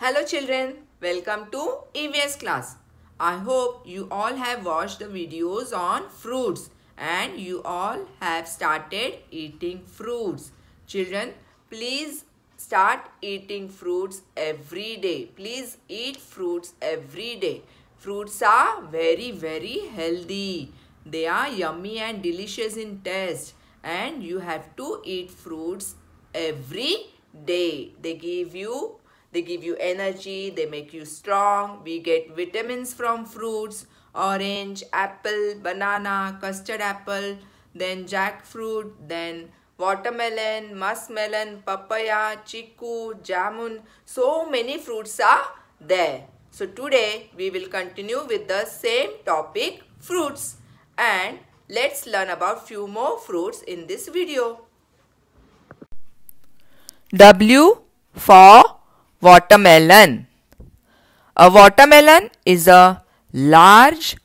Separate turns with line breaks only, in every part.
Hello children, welcome to EVS class. I hope you all have watched the videos on fruits and you all have started eating fruits. Children, please start eating fruits every day. Please eat fruits every day. Fruits are very very healthy. They are yummy and delicious in taste and you have to eat fruits every day. They give you they give you energy, they make you strong. We get vitamins from fruits, orange, apple, banana, custard apple, then jackfruit, then watermelon, muskmelon, papaya, chiku, jamun. So many fruits are there. So today we will continue with the same topic fruits and let's learn about few more fruits in this video. W for watermelon. A watermelon is a large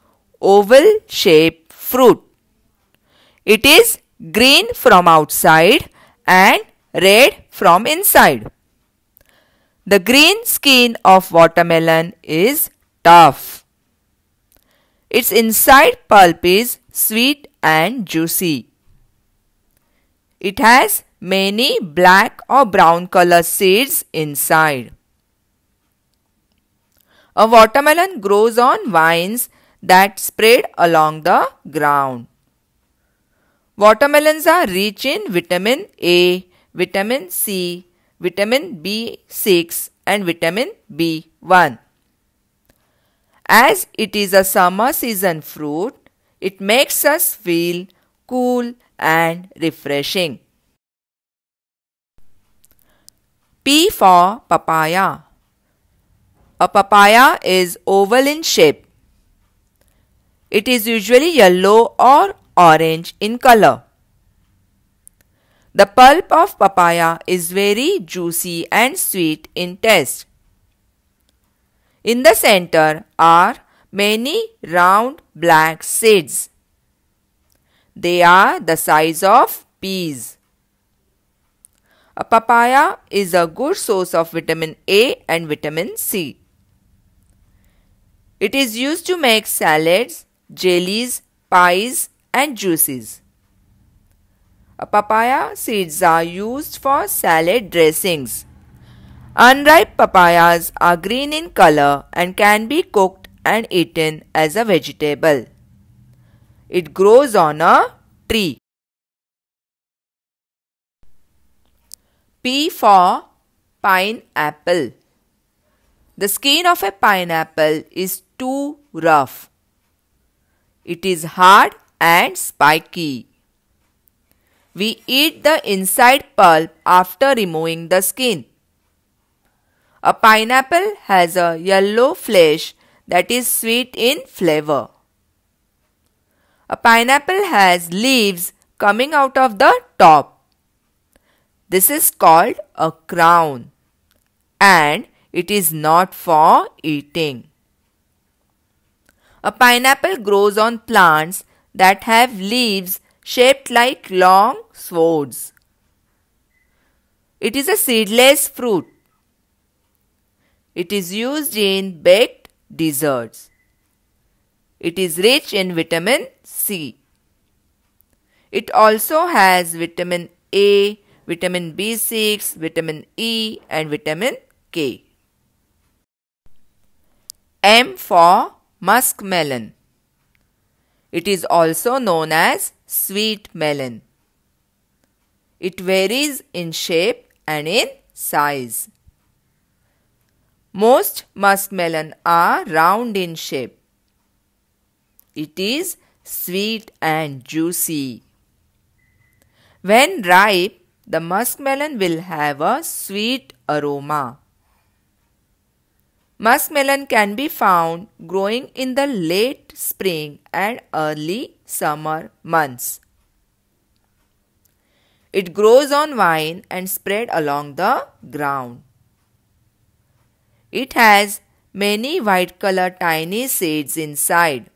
oval shaped fruit. It is green from outside and red from inside. The green skin of watermelon is tough. Its inside pulp is sweet and juicy. It has many black or brown color seeds inside. A watermelon grows on vines that spread along the ground. Watermelons are rich in vitamin A, vitamin C, vitamin B6 and vitamin B1. As it is a summer season fruit, it makes us feel cool and refreshing. P for papaya. A papaya is oval in shape. It is usually yellow or orange in color. The pulp of papaya is very juicy and sweet in taste. In the center are many round black seeds. They are the size of peas. A papaya is a good source of vitamin A and vitamin C. It is used to make salads, jellies, pies and juices. A papaya seeds are used for salad dressings. Unripe papayas are green in color and can be cooked and eaten as a vegetable. It grows on a tree. P for pineapple. The skin of a pineapple is too rough. It is hard and spiky. We eat the inside pulp after removing the skin. A pineapple has a yellow flesh that is sweet in flavor. A pineapple has leaves coming out of the top. This is called a crown and it is not for eating. A pineapple grows on plants that have leaves shaped like long swords. It is a seedless fruit. It is used in baked desserts. It is rich in vitamin C. It also has vitamin A, vitamin B6, vitamin E and vitamin K. M for muskmelon. It is also known as sweet melon. It varies in shape and in size. Most muskmelon are round in shape. It is sweet and juicy. When ripe, the muskmelon will have a sweet aroma. Muskmelon can be found growing in the late spring and early summer months. It grows on vine and spread along the ground. It has many white color tiny seeds inside.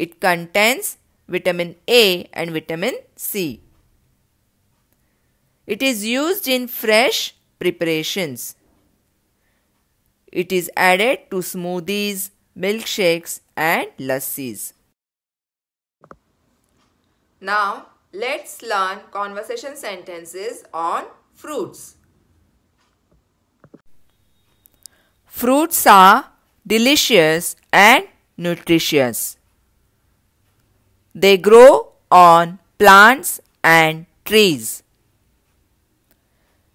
It contains vitamin A and vitamin C. It is used in fresh preparations. It is added to smoothies, milkshakes and lassis. Now, let's learn conversation sentences on fruits. Fruits are delicious and nutritious. They grow on plants and trees.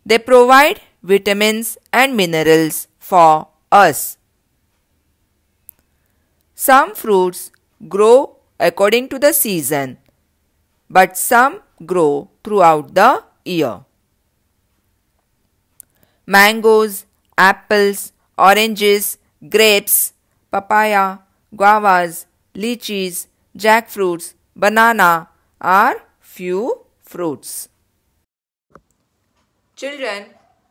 They provide vitamins and minerals for us. Some fruits grow according to the season, but some grow throughout the year. Mangoes, apples, oranges, grapes, papaya, guavas, lychees, jackfruits, banana are few fruits. Children,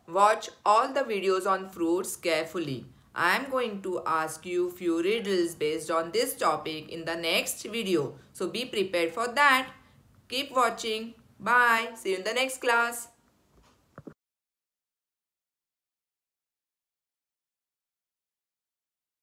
watch all the videos on fruits carefully. I am going to ask you few riddles based on this topic in the next video. So be prepared for that. Keep watching. Bye. See you in the next class.